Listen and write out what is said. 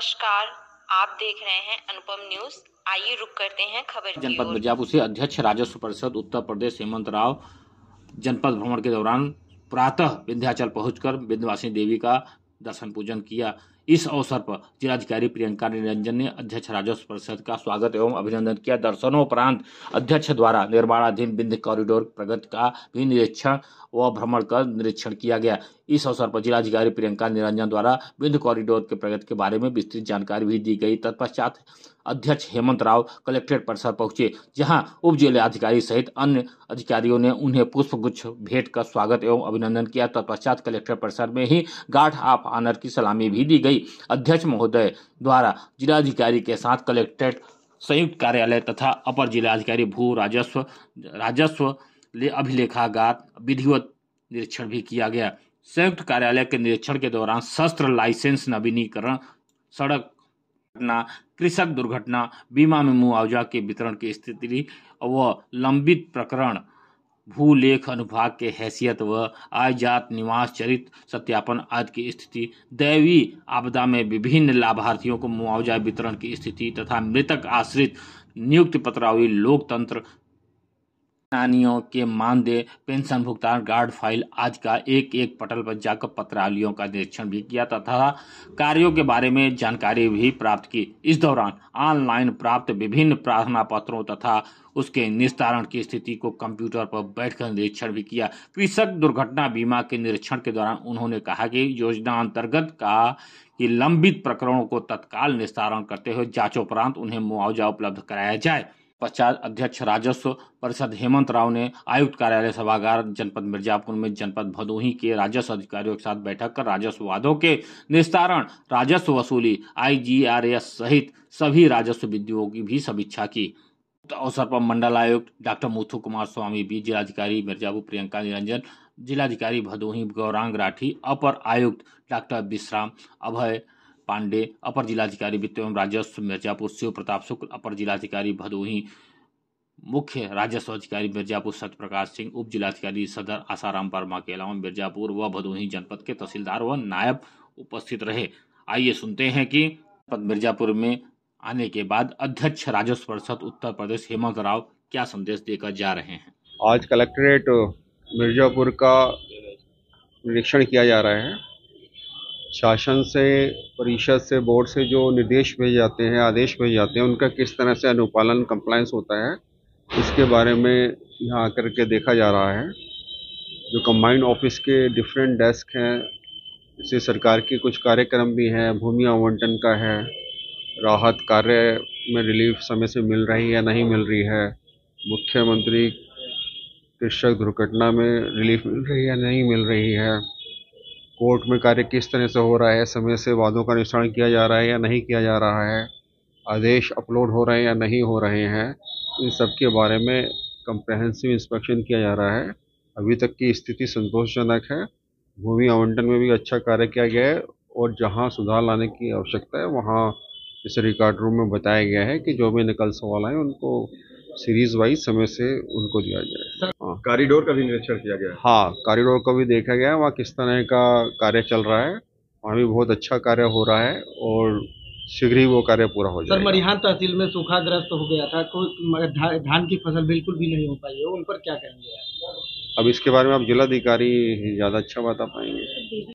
नमस्कार आप देख रहे हैं अनुपम न्यूज आइए रुक करते हैं खबर जनपद मिर्जापुर से अध्यक्ष राजस्व परिषद उत्तर प्रदेश हेमंत राव जनपद भ्रमण के दौरान प्रातः विंध्याचल पहुंचकर विंध्यवासिनी देवी का दर्शन पूजन किया इस अवसर पर जिलाधिकारी प्रियंका निरंजन ने अध्यक्ष राजस्व परिषद का स्वागत एवं अभिनंदन किया दर्शनोपरांत अध्यक्ष द्वारा निर्माणाधीन बिंद कॉरिडोर प्रगति का भी निरीक्षण व भ्रमण कर निरीक्षण किया गया इस अवसर पर जिलाधिकारी प्रियंका निरंजन द्वारा बिंद कॉरिडोर के प्रगति के बारे में विस्तृत जानकारी भी दी गई तत्पश्चात अध्यक्ष हेमंत राव कलेक्ट्रेट परिसर पहुंचे जहां उप जिलाधिकारी सहित अन्य अधिकारियों ने उन्हें पुष्प गुच्छ भेंट कर स्वागत एवं अभिनंदन किया तत्पश्चात कलेक्ट्रेट परिसर में ही गार्ड ऑफ ऑनर की सलामी भी दी गई अध्यक्ष महोदय द्वारा जिलाधिकारी के साथ कलेक्ट्रेट संयुक्त कार्यालय तथा अपर जिलाधिकारी भू राजस्व राजस्व अभिलेखागार विधिवत निरीक्षण भी किया गया संयुक्त कार्यालय के निरीक्षण के दौरान शस्त्र लाइसेंस नवीनीकरण सड़क घटना कृषक दुर्घटना बीमा में मुआवजा के वितरण की स्थिति व लंबित प्रकरण भूलेख अनुभाग के हैसियत व आयजात निवास चरित्र सत्यापन आदि की स्थिति दैवी आपदा में विभिन्न लाभार्थियों को मुआवजा वितरण की स्थिति तथा मृतक आश्रित नियुक्ति पत्रावली लोकतंत्र सेनानियों के मानदेय पेंशन भुगतान गार्ड फाइल आज का एक एक पटल पर जाकर पत्रालियों का निरीक्षण भी किया तथा कार्यों के बारे में जानकारी भी प्राप्त की इस दौरान ऑनलाइन प्राप्त विभिन्न प्रार्थना पत्रों तथा उसके निस्तारण की स्थिति को कंप्यूटर पर बैठकर निरीक्षण भी किया कृषक दुर्घटना बीमा के निरीक्षण के दौरान उन्होंने कहा कि योजना अंतर्गत का कि लंबित प्रकरणों को तत्काल निस्तारण करते हुए जांचोपरांत उन्हें मुआवजा उपलब्ध कराया जाए पश्चात अध्यक्ष राजस्व परिषद हेमंत राव ने आयुक्त कार्यालय सभागार जनपद मिर्जापुर में जनपद भदोही के राजस्व अधिकारियों के साथ बैठक कर राजस्व वादों के निस्तारण राजस्व वसूली आई सहित सभी राजस्व विधियों की भी समीक्षा की अवसर पर मंडल आयुक्त डॉक्टर मुथु कुमार स्वामी भी जिलाधिकारी मिर्जापुर प्रियंका निरंजन जिलाधिकारी भदोही गौरांग राठी अपर आयुक्त डॉक्टर विश्राम अभय पांडे अपर जिलाधिकारी वित्त एवं राजस्व मिर्जापुर शिव प्रताप शुक्ल अपर जिलाधिकारी भदोही मुख्य राजस्व अधिकारी मिर्जापुर सत्यप्रकाश सिंह उप जिलाधिकारी सदर आसाराम वर्मा के अलावा मिर्जापुर व भदोही जनपद के तहसीलदार व नायब उपस्थित रहे आइए सुनते हैं कि मिर्जापुर में आने के बाद अध्यक्ष राजस्व परिषद उत्तर प्रदेश हेमंत राव क्या संदेश देकर जा रहे हैं आज कलेक्ट्रेट मिर्जापुर का निरीक्षण किया जा रहा है शासन से परिषद से बोर्ड से जो निर्देश भेजे जाते हैं आदेश भेजे जाते हैं उनका किस तरह से अनुपालन कंप्लायंस होता है इसके बारे में यहाँ आकर के देखा जा रहा है जो कंबाइंड ऑफिस के डिफरेंट डेस्क हैं इससे सरकार के कुछ कार्यक्रम भी हैं भूमि आवंटन का है राहत कार्य में रिलीफ समय से मिल रही है नहीं मिल रही है मुख्यमंत्री कृषक दुर्घटना में रिलीफ मिल रही है नहीं मिल रही है कोर्ट में कार्य किस तरह से हो रहा है समय से वादों का निष्ठान किया जा रहा है या नहीं किया जा रहा है आदेश अपलोड हो रहे हैं या नहीं हो रहे हैं इन सब के बारे में कंप्रहेंसिव इंस्पेक्शन किया जा रहा है अभी तक की स्थिति संतोषजनक है भूमि आवंटन में भी अच्छा कार्य किया गया है और जहाँ सुधार लाने की आवश्यकता है वहाँ इस रिकॉर्ड रूम में बताया गया है कि जो भी निकल सवाल आए उनको सीरीज़ वाइज समय से उनको दिया जाए हाँ। कॉरिडोर का भी निरीक्षण किया गया हाँ कॉरिडोर का भी देखा गया वहाँ किस तरह का कार्य चल रहा है वहाँ भी बहुत अच्छा कार्य हो रहा है और शीघ्र ही वो कार्य पूरा हो जाएगा। सर मरिहान तहसील में सूखाग्रस्त हो गया था कोई धान की फसल बिल्कुल भी नहीं हो पाई है उन पर क्या कहेंगे अब इसके बारे में आप जिलाधिकारी ज़्यादा अच्छा बता पाएंगे